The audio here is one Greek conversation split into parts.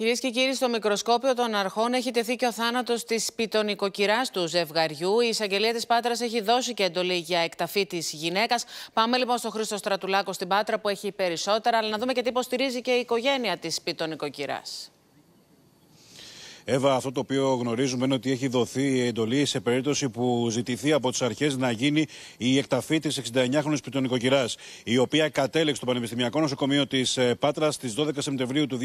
Κυρίες και κύριοι, στο μικροσκόπιο των αρχών έχει τεθεί και ο θάνατος της πιτωνικοκυρά του ζευγαριού. Η εισαγγελία της Πάτρας έχει δώσει και εντολή για εκταφή της γυναίκας. Πάμε λοιπόν στον Χρήστο Στρατουλάκο στην Πάτρα που έχει περισσότερα, αλλά να δούμε και τι υποστηρίζει και η οικογένεια της πιτωνικοκυρά. Εύα, αυτό το οποίο γνωρίζουμε είναι ότι έχει δοθεί εντολή σε περίπτωση που ζητηθεί από τις αρχές να γίνει η εκταφή της 69χρονη πιτωνικοκυρά, η οποία κατέληξε το Πανεπιστημιακό Νοσοκομείο της ε, Πάτρας στις 12 Σεπτεμβρίου του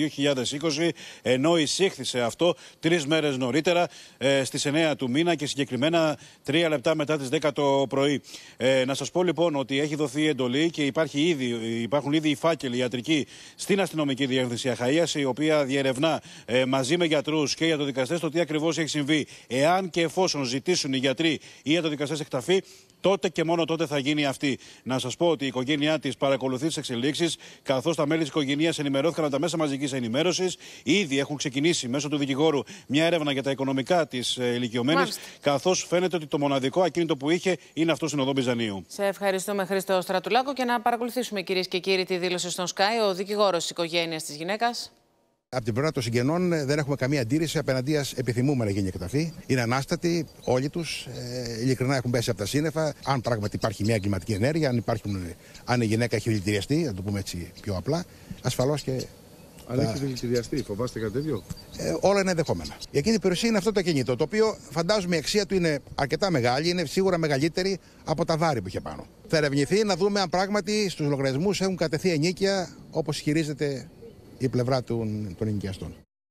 2020, ενώ εισήχθησε αυτό τρεις μέρες νωρίτερα ε, στις 9 του μήνα και συγκεκριμένα τρία λεπτά μετά τις 10 το πρωί. Ε, να σας πω λοιπόν ότι έχει δοθεί εντολή και υπάρχει ήδη, υπάρχουν ήδη οι φάκελοι ιατρικοί στην αστυνομική διεύθυνση Αχαία, η οποία διερευνά μαζί με γιατρούς και για δικαστές το τι ακριβώς έχει συμβεί. Εάν και εφόσον ζητήσουν οι γιατροί ή το ατοδικαστέ εκταφή, τότε και μόνο τότε θα γίνει αυτή. Να σας πω ότι η οικογένειά της παρακολουθεί τις εξελίξεις, καθώς τα μέλη της οικογένειας ενημερώθηκαν από τα μέσα μαζικής ενημέρωσης. Ήδη έχουν ξεκινήσει μέσω του δικηγόρου μια έρευνα για τα οικονομικά της ε, ηλικιωμένης, καθώς φαίνεται ότι το μοναδικό ακίνητο που είχε είναι αυτός στην οδό Μπιζανίου. Σε ευχαριστούμε, Χρήστο Στρατουλάκο, και να παρακολουθήσουμε κυρίες και κύριοι τη δήλωση στον Sky, ο δικηγόρος της οικογένειας της γυναίκας από την πλευρά των συγγενών ε, δεν έχουμε καμία αντίρρηση. απέναντι επιθυμούμε να γίνει εκταφή. Είναι ανάστατοι όλοι τους. Ε, ειλικρινά έχουν πέσει από τα σύννεφα. Αν πράγματι υπάρχει μια εγκληματική ενέργεια, αν, υπάρχουν, αν η γυναίκα έχει δηλητηριαστεί, να το πούμε έτσι πιο απλά, ασφαλώς και Αν έχει δηλητηριαστεί, φοβάστε κάτι τέτοιο. Ε, όλα είναι ενδεχόμενα. Η εκείνη περιουσία είναι αυτό το κινητό, το οποίο φαντάζομαι η αξία του είναι αρκετά μεγάλη, είναι σίγουρα μεγαλύτερη από τα βάρη που είχε πάνω. Θα ερευνηθεί να δούμε αν πράγματι στους λογαριασμούς έχουν κατεθεί ενίκεια όπως ισχυρίζεται η πλευρά των, των